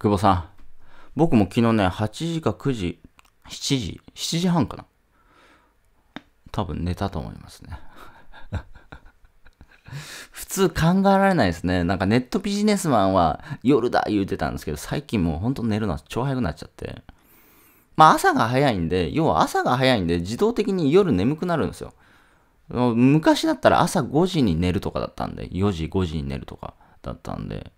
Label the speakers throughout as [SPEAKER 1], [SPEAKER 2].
[SPEAKER 1] 久保さん。僕も昨日ね、8時か9時、7時、7時半かな。多分寝たと思いますね。普通考えられないですね。なんかネットビジネスマンは夜だ言うてたんですけど、最近もうほんと寝るのは超早くなっちゃって。まあ朝が早いんで、要は朝が早いんで自動的に夜眠くなるんですよ。昔だったら朝5時に寝るとかだったんで、4時5時に寝るとかだったんで。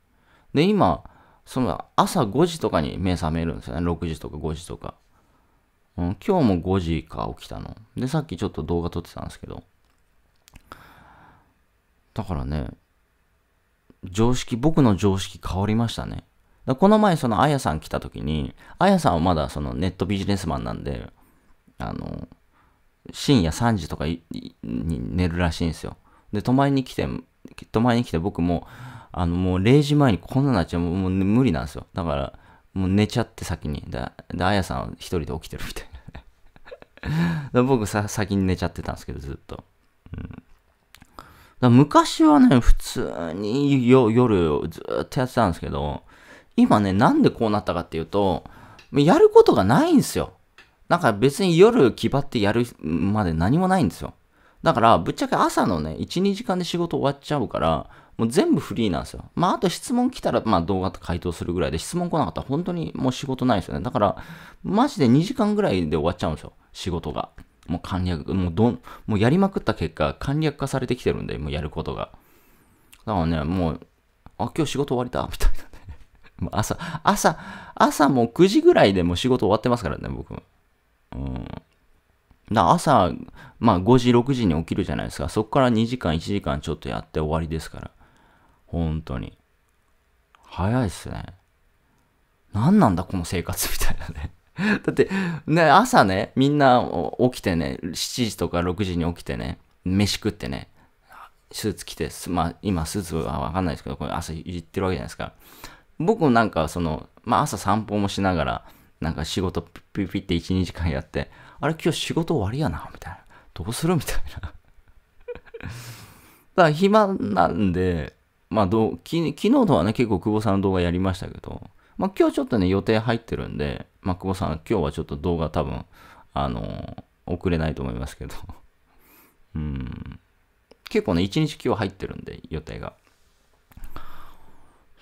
[SPEAKER 1] で、今、その朝5時とかに目覚めるんですよね。6時とか5時とか。うん、今日も5時か起きたの。で、さっきちょっと動画撮ってたんですけど。だからね、常識、僕の常識変わりましたね。だこの前、その、あやさん来た時に、あやさんはまだそのネットビジネスマンなんで、あの、深夜3時とかに寝るらしいんですよ。で、泊まりに来て、泊まりに来て僕も、あの、もう0時前にこんななっちゃう、もう無理なんですよ。だから、もう寝ちゃって先に。で、であやさんは一人で起きてるみたいな 僕さ、先に寝ちゃってたんですけど、ずっと。うん昔はね、普通に夜ずっとやってたんですけど、今ね、なんでこうなったかっていうと、やることがないんですよ。なんか別に夜気張ってやるまで何もないんですよ。だから、ぶっちゃけ朝のね、1、2時間で仕事終わっちゃうから、もう全部フリーなんですよ。まあ、あと質問来たら、まあ、動画と回答するぐらいで、質問来なかったら本当にもう仕事ないですよね。だから、マジで2時間ぐらいで終わっちゃうんですよ。仕事が。もう簡略、もうどん、もうやりまくった結果、簡略化されてきてるんで、もうやることが。だからね、もう、あ、今日仕事終わりだ、みたいなね。もう朝、朝、朝もう9時ぐらいでもう仕事終わってますからね、僕も。うん。だ朝、まあ5時、6時に起きるじゃないですか。そこから2時間、1時間ちょっとやって終わりですから。本当に。早いっすね。何なんだこの生活みたいなね。だって、ね、朝ね、みんな起きてね、7時とか6時に起きてね、飯食ってね、スーツ着て、まあ今スーツはわかんないですけど、これ朝行ってるわけじゃないですか。僕なんかその、まあ朝散歩もしながら、なんか仕事ピピって1、2時間やって、あれ今日仕事終わりやな、みたいな。どうするみたいな。だから暇なんで、まあどうき、昨日とはね、結構久保さんの動画やりましたけど、まあ今日ちょっとね、予定入ってるんで、まあ久保さん、今日はちょっと動画多分、あのー、送れないと思いますけど。うん。結構ね、1日今日入ってるんで、予定が。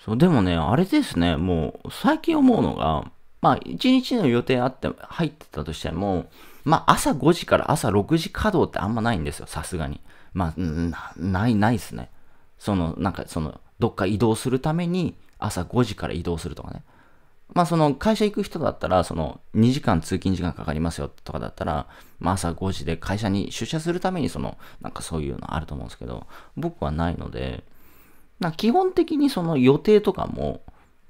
[SPEAKER 1] そう、でもね、あれですね、もう、最近思うのが、まあ、1日の予定あって、入ってたとしても、まあ、朝5時から朝6時稼働ってあんまないんですよ、さすがに。まあ、な、ない、ないですね。その、なんか、その、どっか移動するために、朝5時から移動するとかね。まあ、その、会社行く人だったら、その、2時間通勤時間かかりますよとかだったら、まあ、朝5時で会社に出社するために、その、なんかそういうのあると思うんですけど、僕はないので、な基本的にその予定とかも、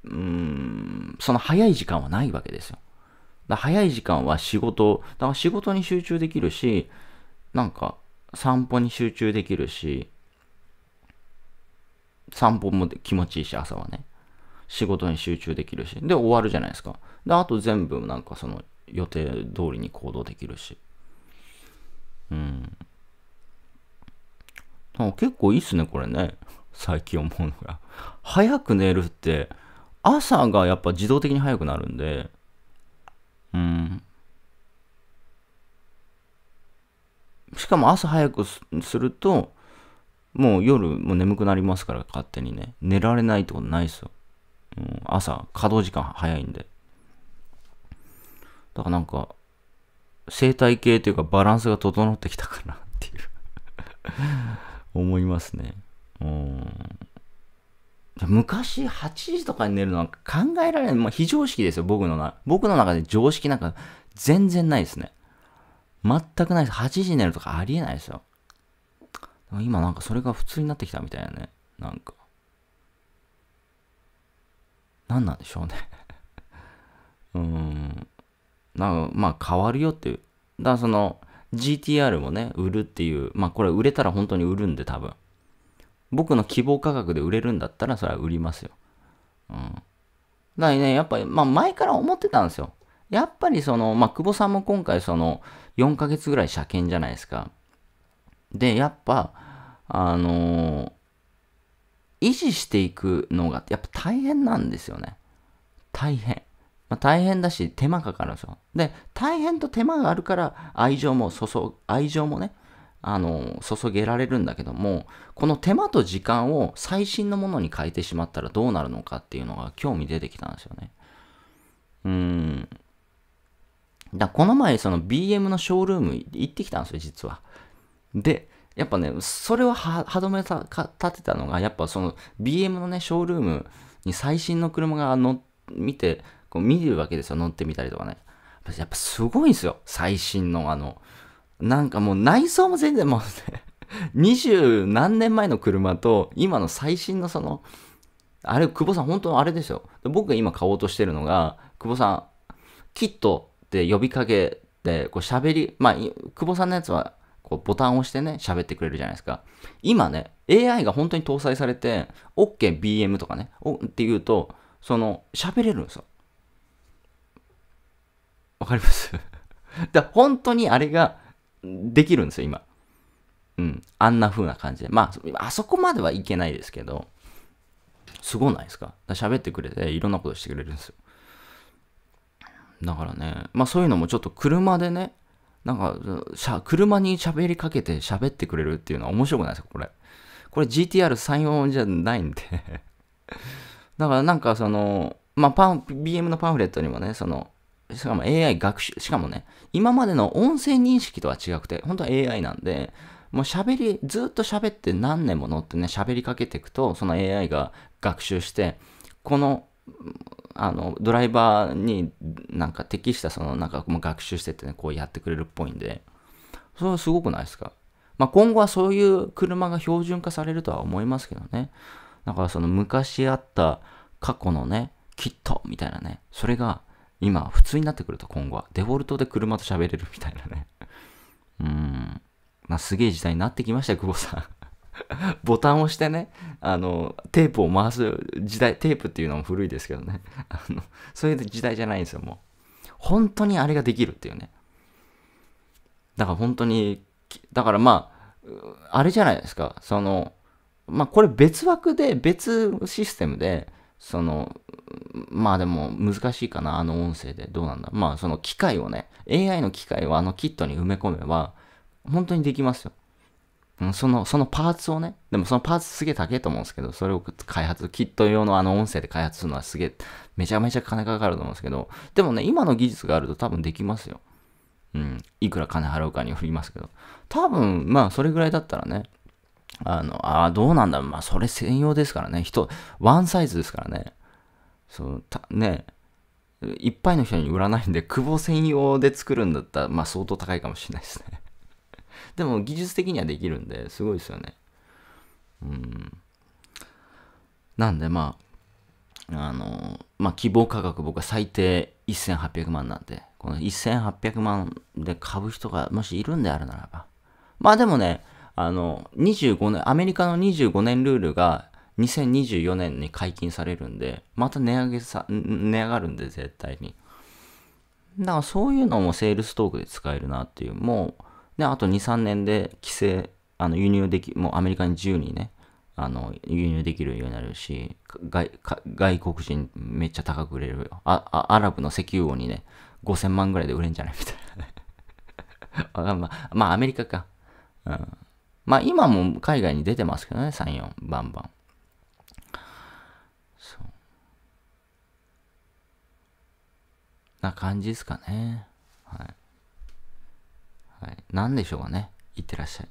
[SPEAKER 1] うーん、その早い時間はないわけですよ。だ早い時間は仕事、だから仕事に集中できるし、なんか散歩に集中できるし、散歩も気持ちいいし、朝はね。仕事に集中できるし。で、終わるじゃないですか。で、あと全部なんかその予定通りに行動できるし。うん。結構いいっすね、これね。最近思うのが。早く寝るって、朝がやっぱ自動的に早くなるんで、うん。しかも朝早くすると、もう夜も眠くなりますから勝手にね、寝られないってことないですよ。うん、朝、稼働時間早いんで。だからなんか、生態系というかバランスが整ってきたかなっていう 思いますね。うん昔8時とかに寝るのは考えられない。まあ、非常識ですよ、僕のな。僕の中で常識なんか全然ないですね。全くないです。8時に寝るとかありえないですよ。今なんかそれが普通になってきたみたいなね。なんか。何なんでしょうね うーん。なんか、まあ変わるよっていう。だからその GTR もね、売るっていう。まあこれ売れたら本当に売るんで多分。僕の希望価格で売れるんだったら、それは売りますよ。うん。だからね、やっぱり、まあ前から思ってたんですよ。やっぱりその、まあ久保さんも今回その、4ヶ月ぐらい車検じゃないですか。で、やっぱ、あのー、維持していくのが、やっぱ大変なんですよね。大変。まあ、大変だし、手間かかるんですよ。で、大変と手間があるから、愛情も注ぐ、愛情もね、あの、注げられるんだけども、この手間と時間を最新のものに変えてしまったらどうなるのかっていうのが興味出てきたんですよね。うん。だこの前、その BM のショールーム行ってきたんですよ、実は。で、やっぱね、それを歯止めた立てたのが、やっぱその BM のね、ショールームに最新の車が乗見て、こう見るわけですよ、乗ってみたりとかね。やっぱすごいんですよ、最新のあの、なんかもう内装も全然もう 二、十何年前の車と今の最新のその、あれ、久保さん本当あれですよ。僕が今買おうとしてるのが、久保さん、キットって呼びかけて、こう喋り、まあ、久保さんのやつはこうボタンを押してね、喋ってくれるじゃないですか。今ね、AI が本当に搭載されて、OKBM、OK、とかね、おって言うと、その、喋れるんですよ。わかりますだ 本当にあれができるんですよ、今。うん。あんな風な感じで。まあ、あそこまではいけないですけど、すごないですか喋ってくれて、いろんなことしてくれるんですよ。だからね、まあそういうのもちょっと車でね、なんか、車に喋りかけて喋ってくれるっていうのは面白くないですかこれ。これ GTR34 じゃないんで だからなんかその、まあパン、BM のパンフレットにもね、その、しかも AI 学習、しかもね、今までの音声認識とは違くて、本当は AI なんで、もう喋り、ずっと喋って何年も乗ってね、喋りかけていくと、その AI が学習して、この、あの、ドライバーになんか適した、その、なんかもう学習してってね、こうやってくれるっぽいんで、それはすごくないですかまあ、今後はそういう車が標準化されるとは思いますけどね。だからその昔あった過去のね、キットみたいなね、それが今、普通になってくると今後は、デフォルトで車と喋れるみたいなね。うん。まあ、すげえ時代になってきましたよ、久保さん。ボタンを押してね、あの、テープを回す時代、テープっていうのも古いですけどね。あの、そういう時代じゃないんですよ、もう。本当にあれができるっていうね。だから本当に、だからまあ、あれじゃないですか、その、まあこれ別枠で、別システムで、その、まあでも難しいかな、あの音声で。どうなんだ。まあその機械をね、AI の機械をあのキットに埋め込めば、本当にできますよ。その、そのパーツをね、でもそのパーツすげえ高いと思うんですけど、それを開発、キット用のあの音声で開発するのはすげえ、めちゃめちゃ金かかると思うんですけど、でもね、今の技術があると多分できますよ。うん、いくら金払うかに振りますけど。多分、まあ、それぐらいだったらね、あの、ああ、どうなんだろう。まあ、それ専用ですからね。人、ワンサイズですからね。そう、た、ね、いっぱいの人に売らないんで、久保専用で作るんだったら、まあ、相当高いかもしれないですね。でも、技術的にはできるんで、すごいですよね。うん。なんで、まあ、あの、まあ、希望価格僕は最低1800万なんで、この1800万で買う人がもしいるんであるならば。まあでもね、あの、25年、アメリカの25年ルールが2024年に解禁されるんで、また値上げさ、値上がるんで、絶対に。だからそういうのもセールストークで使えるなっていう、もう、ね、あと2、3年で規制、あの、輸入でき、もうアメリカに自由にね、あの、輸入できるようになるし、外、外国人めっちゃ高く売れるよ。あ、アラブの石油王にね、5000万ぐらいで売れんじゃないみたいなねまあ、まあ、アメリカか。うん。まあ今も海外に出てますけどね、3、4、バンバン。そう。な感じですかね。はい。はい。なんでしょうかね。いってらっしゃい。